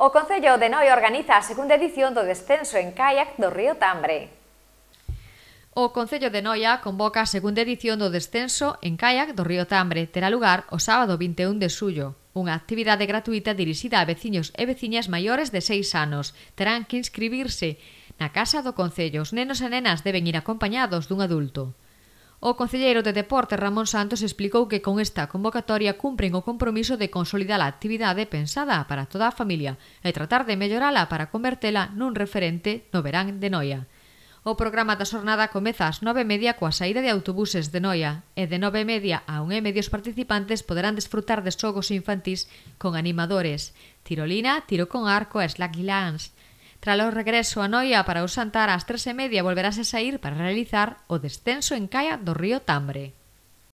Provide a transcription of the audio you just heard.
O Concello de Noi organiza a segunda edición do descenso en kayak do río Tambre. O Concello de Noia convoca a segunda edición do descenso en kayak do río Tambre. Terá lugar o sábado 21 de xullo. Unha actividade gratuita dirixida a veciños e veciñas maiores de 6 anos. Terán que inscribirse na Casa do Concello. Os nenos e nenas deben ir acompañados dun adulto. O concelleiro de Deporte Ramón Santos explicou que con esta convocatoria cumpren o compromiso de consolidar a actividade pensada para toda a familia e tratar de mellorala para convertela nun referente no verán de Noia. O programa da xornada comeza ás 9:30 coa saída de autobuses de Noia e de 9:30 a 1:30 os participantes poderán desfrutar de xogos infantís con animadores, tirolina, tiro con arco e slack lance, Tras o regreso a Noia para o Santar ás tres e media volverase sair para realizar o descenso en Caia do río Tambre.